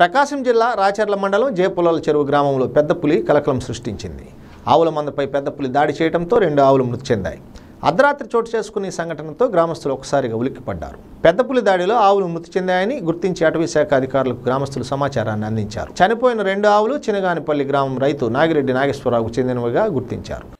ప్రకాశం జిల్లా రాచర్ల మండలం జయపులాల చెరువు గ్రామంలో పెద్ద పులి కలకలం సృష్టించింది ఆవుల మందపై పెద్ద పులి దాడి చేయడంతో రెండు ఆవులు మృతి చెందాయి అర్ధరాత్రి చోటు చేసుకునే సంఘటనతో గ్రామస్తులు ఒకసారిగా ఉలిక్కిపడ్డారు పెద్ద పులి దాడిలో ఆవులు మృతి చెందాయని గుర్తించి అటవీ శాఖ అధికారులకు గ్రామస్తులు సమాచారాన్ని అందించారు చనిపోయిన రెండు ఆవులు చినగానిపల్లి గ్రామం రైతు నాగిరెడ్డి నాగేశ్వరరావుకు చెందినవిగా గుర్తించారు